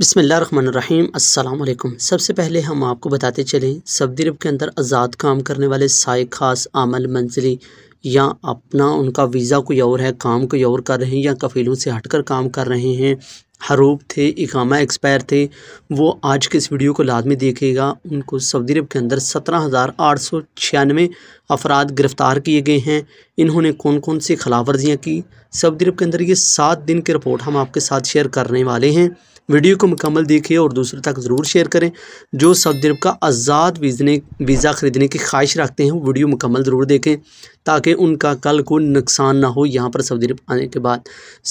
बसमीम् अल्लाम सबसे पहले हम आपको बताते चलें सऊदी अरब के अंदर आज़ाद काम करने वाले साय खास आमल मंजिली या अपना उनका वीज़ा कोई और है काम कोई और कर रहे हैं या कफीलों से हटकर काम कर रहे हैं हरूफ थे इकामा एक्सपायर थे वो आज के इस वीडियो को लाजमी देखेगा उनको सऊदी अरब के अंदर सत्रह हज़ार आठ सौ छियानवे अफराद गिरफ़्तार किए गए हैं इन्होंने कौन कौन सी खिलाफ वर्जियाँ की सऊदी अरब के अंदर ये सात दिन की रिपोर्ट हम आपके साथ शेयर करने वाले हैं वीडियो को मुकम्मल देखिए और दूसरे तक ज़रूर शेयर करें जो सऊदी अरब का आज़ाद वीज़ने वीज़ा ख़रीदने की ख्वाहिश रखते हैं वो वीडियो मुकम्मल ज़रूर देखें ताकि उनका कल को नुकसान ना हो यहाँ पर सऊदी अरब आने के बाद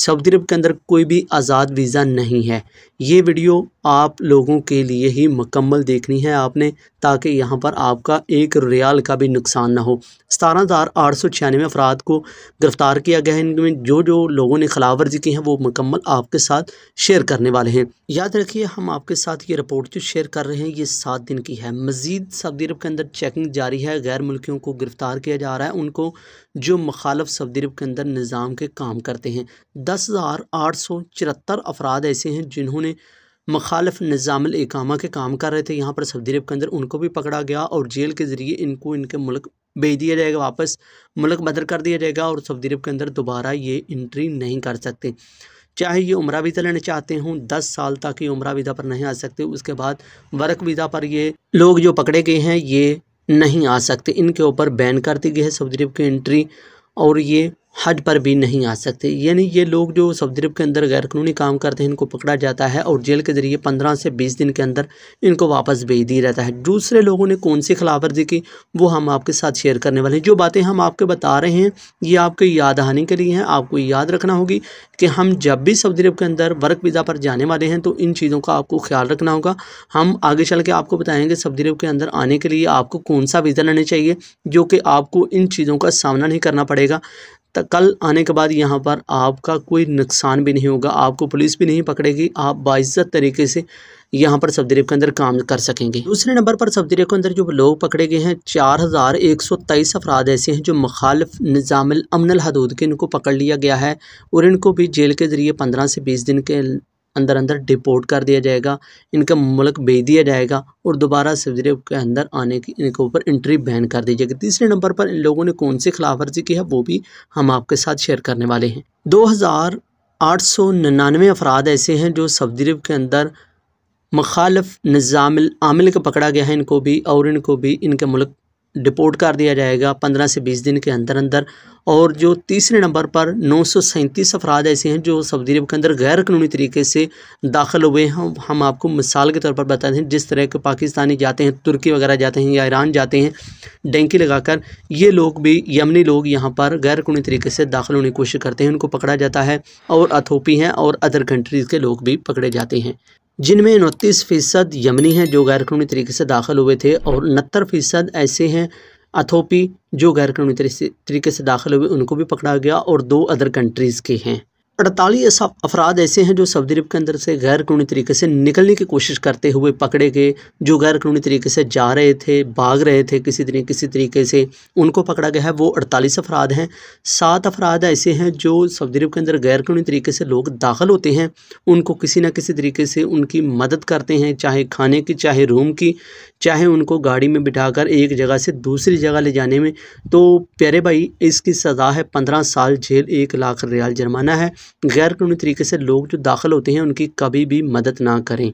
सऊदी अरब के अंदर कोई भी आज़ाद वीज़ा चीज़ा नहीं है ये वीडियो आप लोगों के लिए ही मुकम्मल देखनी है आपने ताकि यहाँ पर आपका एक रियाल का भी नुकसान ना हो सतारह हज़ार आठ सौ छियानवे अफराद को गिरफ़्तार किया गया है इनमें जो जो लोगों ने खिलाफ वर्जी की है वो मुकम्मल आपके साथ शेयर करने वाले हैं याद रखिए हम आपके साथ ये रिपोर्ट जो शेयर कर रहे हैं ये सात दिन की है मज़ीद सऊदी अरब के अंदर चेकिंग जारी है गैर मुल्कियों को गिरफ़्तार किया जा रहा है उनको जो मुखालफ सऊदी अरब के अंदर निज़ाम के काम करते हैं दस हज़ार आठ सौ चौहत्तर अफराद अफराद ऐसे हैं जिन्होंने मखालफ निज़ामकामा के काम कर रहे थे यहाँ पर सऊदी अरब के अंदर उनको भी पकड़ा गया और जेल के ज़रिए इनको इनके मुल्क भेज दिया जाएगा वापस मुल्क बदल कर दिया जाएगा और सऊदी अरब के अंदर दोबारा ये इंट्री नहीं कर सकते चाहे ये उम्र वीज़ा लेना चाहते हों दस साल तक ये उम्र वीज़ा पर नहीं आ सकते उसके बाद वर्क वीज़ा पर ये लोग जो पकड़े गए हैं ये नहीं आ सकते इनके ऊपर बैन कर दी गई है सऊदी अरब की एंट्री और ये हज पर भी नहीं आ सकते यानी ये लोग जो सऊदी अरब के अंदर गैर कानूनी काम करते हैं इनको पकड़ा जाता है और जेल के ज़रिए पंद्रह से बीस दिन के अंदर इनको वापस भेज दिया जाता है दूसरे लोगों ने कौन सी खिलाफवर्जी की वो हम आपके साथ शेयर करने वाले हैं जो बातें हम आपके बता रहे हैं ये आपके याद आने के लिए हैं आपको याद रखना होगी कि हम जब भी सऊदी अरब के अंदर वर्क वीज़ा पर जाने वाले हैं तो इन चीज़ों का आपको ख्याल रखना होगा हम आगे चल के आपको बताएँगे सऊदी अरब के अंदर आने के लिए आपको कौन सा वीज़ा लेना चाहिए जो कि आपको इन चीज़ों का सामना नहीं करना पड़ेगा तो कल आने के बाद यहाँ पर आपका कोई नुकसान भी नहीं होगा आपको पुलिस भी नहीं पकड़ेगी आप बाइज्जत तरीके से यहाँ पर सब के अंदर काम कर सकेंगे दूसरे नंबर पर सब के अंदर जो लोग पकड़े गए हैं चार हज़ार एक सौ तेईस अफराद ऐसे हैं जो मुखालफ निज़ाम अमन हदूद के इनको पकड़ लिया गया है और इनको भी जेल के ज़रिए पंद्रह से बीस दिन के अंदर अंदर डिपोर्ट कर दिया जाएगा इनका मुल्क भेज दिया जाएगा और दोबारा सऊदी अरब के अंदर आने की इनके ऊपर एंट्री बैन कर दी जाएगी तीसरे नंबर पर इन लोगों ने कौन सी खिलाफ वर्जी की है वो भी हम आपके साथ शेयर करने वाले हैं दो हज़ार आठ सौ निन्यानवे अफराद ऐसे हैं जो सऊदी अरब के अंदर मखालफ निज़ाम आमिल का पकड़ा गया है इनको भी और इनको भी इनके मुल्क डिपोर्ट कर दिया जाएगा पंद्रह से बीस दिन के अंदर अंदर और जो तीसरे नंबर पर नौ सौ सैंतीस अफराद ऐसे हैं जो सऊदी अरब के अंदर गैर कानूनी तरीके से दाखिल हुए हैं हम आपको मिसाल के तौर पर बताते हैं जिस तरह के पाकिस्तानी जाते हैं तुर्की वगैरह जाते हैं या ईरान जाते हैं डेंकी लगाकर ये लोग भी यमनी लोग यहाँ पर गैर कानूनी तरीके से दाखिल होने की कोशिश करते हैं उनको पकड़ा जाता है और अथोपी हैं और अदर कंट्रीज़ के लोग भी पकड़े जाते हैं जिनमें उनतीस फ़ीसद यमनी हैं जो गैरकानूनी तरीके से दाखिल हुए थे और उनहत्तर फ़ीसद ऐसे हैं अथोपी जो गैरकानूनी तरीके से दाखिल हुए उनको भी पकड़ा गया और दो अदर कंट्रीज़ के हैं अड़तालीस अफराद ऐसे हैं जो सऊदी अरब के अंदर से गैर कानूनी तरीके से निकलने की कोशिश करते हुए पकड़े गए जो गैर कानूनी तरीके से जा रहे थे भाग रहे थे किसी तरीके किसी तरीके से उनको पकड़ा गया है वो अड़तालीस अफराद हैं सात अफराद ऐसे हैं जो सऊदी अरब के अंदर गैर कानूनी तरीके से लोग दाखिल होते हैं उनको किसी न किसी तरीके से उनकी मदद करते हैं चाहे खाने की चाहे रूम की चाहे उनको गाड़ी में बिठा कर एक जगह से दूसरी जगह ले जाने में तो प्यारे भाई इसकी सज़ा है पंद्रह साल जेल एक लाख रियाल जुर्माना है गैर कानूनी तरीके से लोग जो दाखिल होते हैं उनकी कभी भी मदद ना करें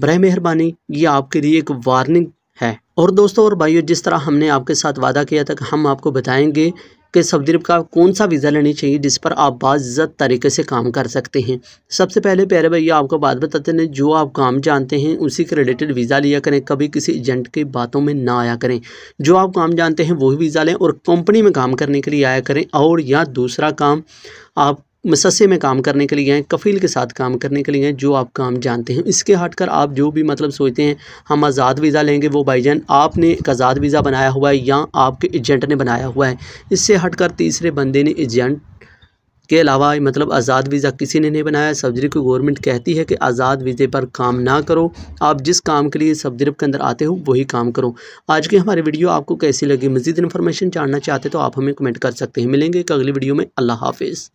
बर मेहरबानी ये आपके लिए एक वार्निंग है और दोस्तों और भाइयों जिस तरह हमने आपके साथ वादा किया था कि हम आपको बताएंगे कि सऊदी अरब का कौन सा वीज़ा लेनी चाहिए जिस पर आप बाज़त तरीके से काम कर सकते हैं सबसे पहले प्यारे भैया आपको बात बताते हैं जो आप काम जानते हैं उसी के रिलेटेड वीज़ा लिया करें कभी किसी एजेंट की बातों में ना आया करें जो आप काम जानते हैं वही वीज़ा लें और कंपनी में काम करने के लिए आया करें और या दूसरा काम आप मससे में काम करने के लिए हैं कफ़ील के साथ काम करने के लिए हैं जो आप काम जानते हैं इसके हटकर आप जो भी मतलब सोचते हैं हम आज़ाद वीज़ा लेंगे वो भाईजान आपने एक आज़ाद वीज़ा बनाया हुआ है या आपके एजेंट ने बनाया हुआ है इससे हटकर तीसरे बंदे ने एजेंट के अलावा मतलब आज़ाद वीज़ा किसी ने नहीं बनाया सब्जरी को गवर्नमेंट कहती है कि आज़ाद वीज़े पर काम ना करो आप जिस काम के लिए सब्जरब के अंदर आते हो वही काम करो आज की हमारी वीडियो आपको कैसी लगी मज़ीद इन्फॉर्मेशन जानना चाहते तो आप हमें कमेंट कर सकते हैं मिलेंगे एक अगली वीडियो में अल्लाह हाफिज़